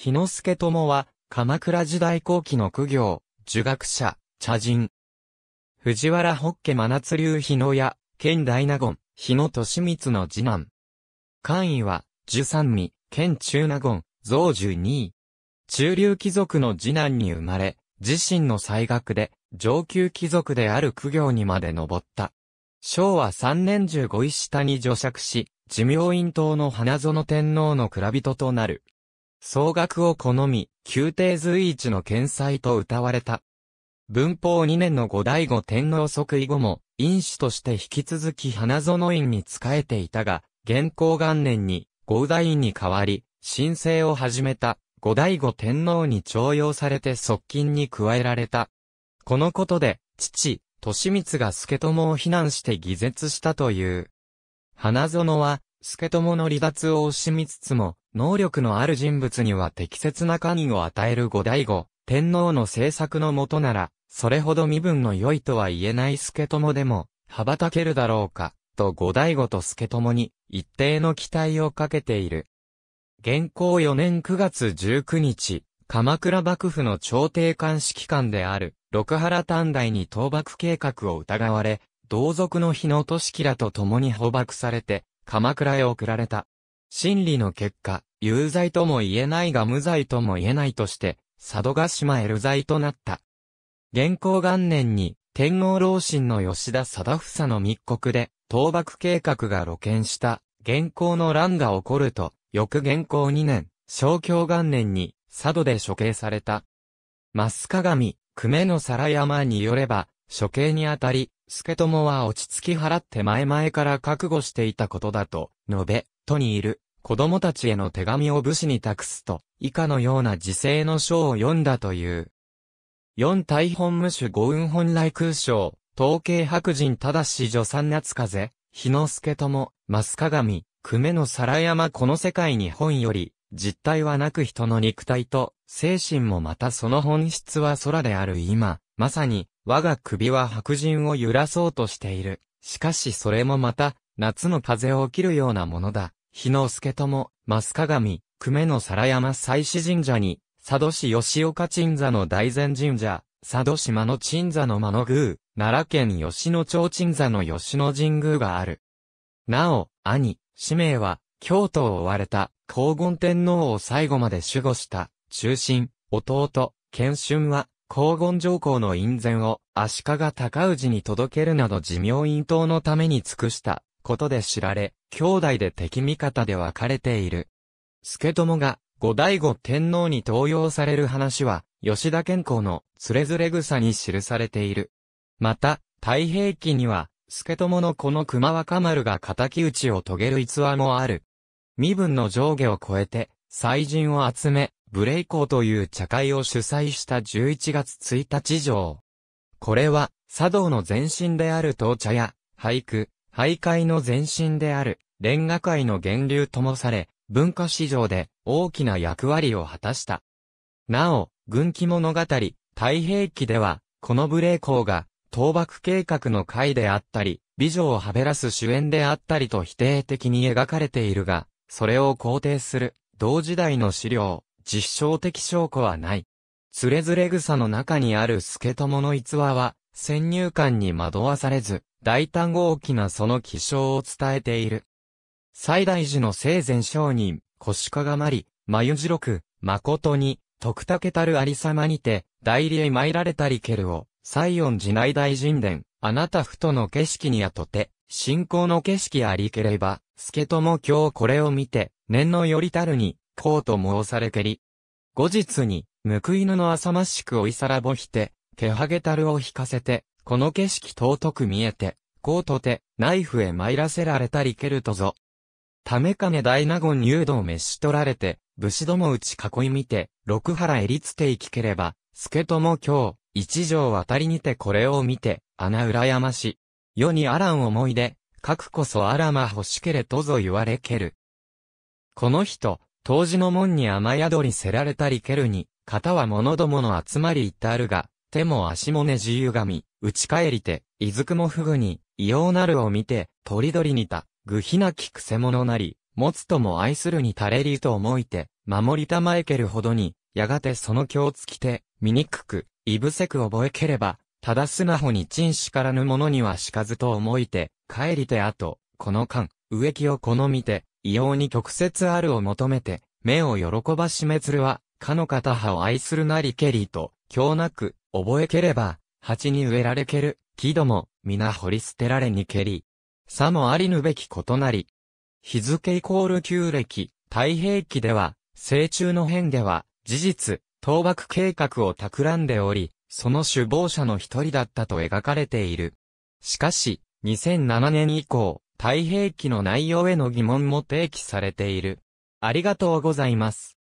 日之助友は、鎌倉時代後期の苦行、儒学者、茶人。藤原北家真夏流日野屋、県大納言、日野利光の次男。官位は、十三味、県中納言、増十二位。中流貴族の次男に生まれ、自身の才学で、上級貴族である苦行にまで登った。昭和三年十五位下に除爵し、寿命院党の花園天皇の蔵人となる。総額を好み、宮廷随一の献祭と謳われた。文法2年の後醍醐天皇即位後も、院主として引き続き花園院に仕えていたが、元寇元年に、後醍院に代わり、申請を始めた、後醍醐天皇に徴用されて側近に加えられた。このことで、父、利光が助友を非難して偽絶したという。花園は、助友の離脱を惜しみつつも、能力のある人物には適切なカニを与える後醍醐、天皇の政策のもとなら、それほど身分の良いとは言えない助友でも、羽ばたけるだろうか、と後醍醐と助友に、一定の期待をかけている。現行4年9月19日、鎌倉幕府の朝廷監視機関である、六原短大に倒幕計画を疑われ、同族の日野利らと共に捕縛されて、鎌倉へ送られた。審理の結果、有罪とも言えないが無罪とも言えないとして、佐渡島へ流罪となった。元寇元年に、天皇老臣の吉田貞房の密告で、倒幕計画が露見した、元寇の乱が起こると、翌元寇2年、小教元年に、佐渡で処刑された。マス鏡、久米の皿山によれば、処刑にあたり、助友は落ち着き払って前々から覚悟していたことだと、述べ、都にいる、子供たちへの手紙を武士に託すと、以下のような自世の書を読んだという。四大本無種五雲本来空章、統計白人ただし助三夏風、日之助友、マ鏡、久米の皿山この世界に本より、実体はなく人の肉体と、精神もまたその本質は空である今、まさに、我が首は白人を揺らそうとしている。しかしそれもまた、夏の風を切るようなものだ。日之助とも、増鏡、久米の皿山祭祀神社に、佐渡市吉岡鎮座の大善神社、佐渡島の鎮座の間の宮、奈良県吉野町鎮座の吉野神宮がある。なお、兄、氏名は、京都を追われた、黄金天皇を最後まで守護した、中心、弟、謙春は、黄金上皇の院前を足利尊氏に届けるなど寿命院頭のために尽くしたことで知られ、兄弟で敵味方で分かれている。助友が後醍醐天皇に登用される話は、吉田健康のつれずれ草に記されている。また、太平記には、助友のこの熊若丸が敵討ちを遂げる逸話もある。身分の上下を超えて、祭人を集め、ブレイコーという茶会を主催した11月1日上。これは、茶道の前身である当茶や、俳句、俳諧の前身である、連歌会の源流ともされ、文化史上で大きな役割を果たした。なお、軍記物語、太平記では、このブレイコーが、倒幕計画の会であったり、美女をはべらす主演であったりと否定的に描かれているが、それを肯定する、同時代の資料、実証的証拠はない。つれずれ草の中にある助友の逸話は、先入観に惑わされず、大胆大きなその気象を伝えている。最大寺の生前商人、腰かがまり、眉次六、誠に、徳武たるありさまにて、代理へ参られたりけるを、西園寺内大神殿、あなたふとの景色にあとて、信仰の景色ありければ、助友今日これを見て、念のよりたるに、こうと申されけり。後日に、報犬の浅ましく追いさらぼひて、けはげたるを引かせて、この景色尊く見えて、こうとて、ナイフへ参らせられたりけるとぞ。ためかね大納言誘導召し取られて、武士ども打ち囲い見て、六原えりつていきければ、助とも今日、一条渡たりにてこれを見て、穴羨まし。世にあらん思い出、かくこそあらま欲しけれとぞ言われける。この人、当時の門に雨宿りせられたり蹴るに、型は者どもの集まりいたるが、手も足もねじゆがみ、打ち返りて、いずくもふぐに、異様なるを見て、とりどりにた、ぐひなきくせ者なり、持つとも愛するに垂れりと思いて、守りたまえけるほどに、やがてその気をつきて、醜く、いぶせく覚えければ、ただ素直に陳しからぬ者にはしかずと思いて、帰りてあと、この間、植木を好みて、異様に曲折あるを求めて、目を喜ばしめつるは、かの片葉を愛するなりけりと、今日なく、覚えければ、蜂に植えられける、木ども、皆掘り捨てられにけり。さもありぬべきことなり。日付イコール旧暦、太平記では、成中の変では、事実、倒幕計画を企んでおり、その首謀者の一人だったと描かれている。しかし、2007年以降、太平記の内容への疑問も提起されている。ありがとうございます。